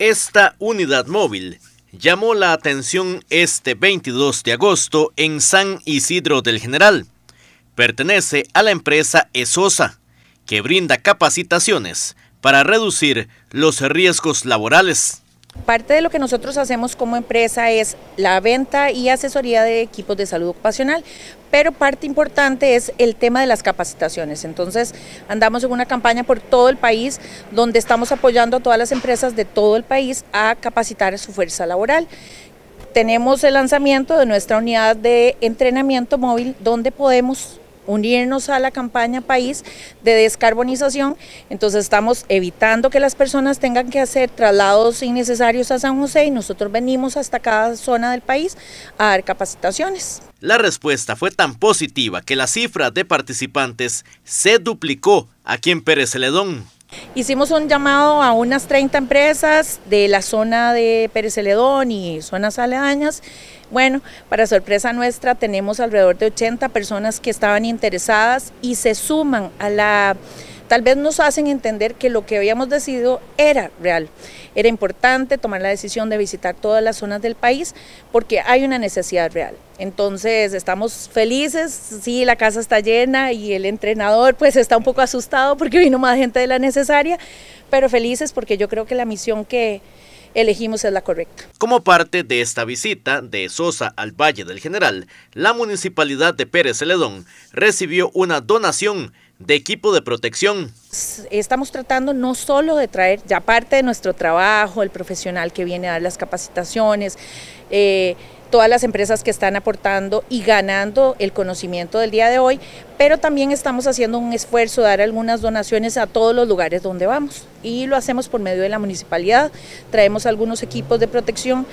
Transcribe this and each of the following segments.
Esta unidad móvil llamó la atención este 22 de agosto en San Isidro del General. Pertenece a la empresa Esosa, que brinda capacitaciones para reducir los riesgos laborales. Parte de lo que nosotros hacemos como empresa es la venta y asesoría de equipos de salud ocupacional, pero parte importante es el tema de las capacitaciones. Entonces, andamos en una campaña por todo el país donde estamos apoyando a todas las empresas de todo el país a capacitar a su fuerza laboral. Tenemos el lanzamiento de nuestra unidad de entrenamiento móvil donde podemos unirnos a la campaña país de descarbonización, entonces estamos evitando que las personas tengan que hacer traslados innecesarios a San José y nosotros venimos hasta cada zona del país a dar capacitaciones. La respuesta fue tan positiva que la cifra de participantes se duplicó aquí en Pérez Celedón. Hicimos un llamado a unas 30 empresas de la zona de Pérez Celedón y zonas aledañas. Bueno, para sorpresa nuestra tenemos alrededor de 80 personas que estaban interesadas y se suman a la tal vez nos hacen entender que lo que habíamos decidido era real. Era importante tomar la decisión de visitar todas las zonas del país porque hay una necesidad real. Entonces estamos felices, sí, la casa está llena y el entrenador pues está un poco asustado porque vino más gente de la necesaria, pero felices porque yo creo que la misión que elegimos es la correcta. Como parte de esta visita de Sosa al Valle del General, la municipalidad de Pérez Celedón recibió una donación de equipo de protección. Estamos tratando no solo de traer ya parte de nuestro trabajo, el profesional que viene a dar las capacitaciones, eh, todas las empresas que están aportando y ganando el conocimiento del día de hoy, pero también estamos haciendo un esfuerzo de dar algunas donaciones a todos los lugares donde vamos y lo hacemos por medio de la municipalidad, traemos algunos equipos de protección.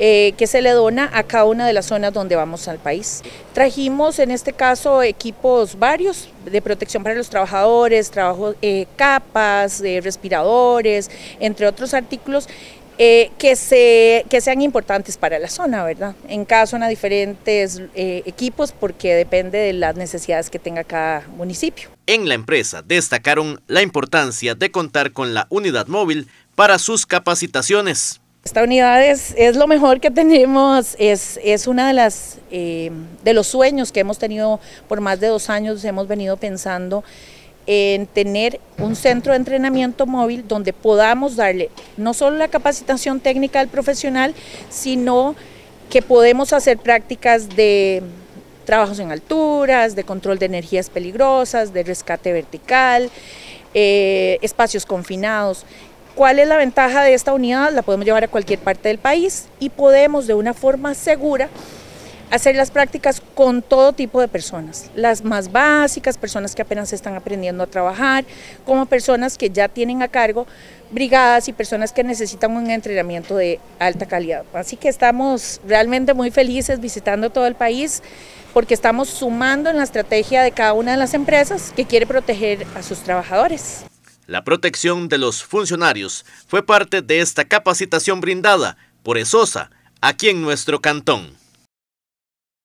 Eh, que se le dona a cada una de las zonas donde vamos al país. Trajimos en este caso equipos varios de protección para los trabajadores, eh, capas, eh, respiradores, entre otros artículos eh, que, se, sean importantes para la zona, ¿verdad? En cada zona diferentes eh, equipos porque depende de las necesidades que tenga cada municipio. En la empresa destacaron la importancia de contar con la unidad móvil para sus capacitaciones. Esta unidad es, lo mejor que tenemos, es, es una de las eh, de los sueños que hemos tenido por más de dos años, hemos venido pensando en tener un centro de entrenamiento móvil donde podamos darle no solo la capacitación técnica al profesional, sino que podemos hacer prácticas de trabajos en alturas, de control de energías peligrosas, de rescate vertical, eh, espacios confinados. ¿Cuál es la ventaja de esta unidad? La podemos llevar a cualquier parte del país y podemos de una forma segura hacer las prácticas con todo tipo de personas, las más básicas, personas que apenas están aprendiendo a trabajar, como personas que ya tienen a cargo brigadas y personas que necesitan un entrenamiento de alta calidad. Así que estamos realmente muy felices visitando todo el país porque estamos sumando en la estrategia de cada una de las empresas que quiere proteger a sus trabajadores. La protección de los funcionarios fue parte de esta capacitación brindada por ESOSA aquí en nuestro cantón.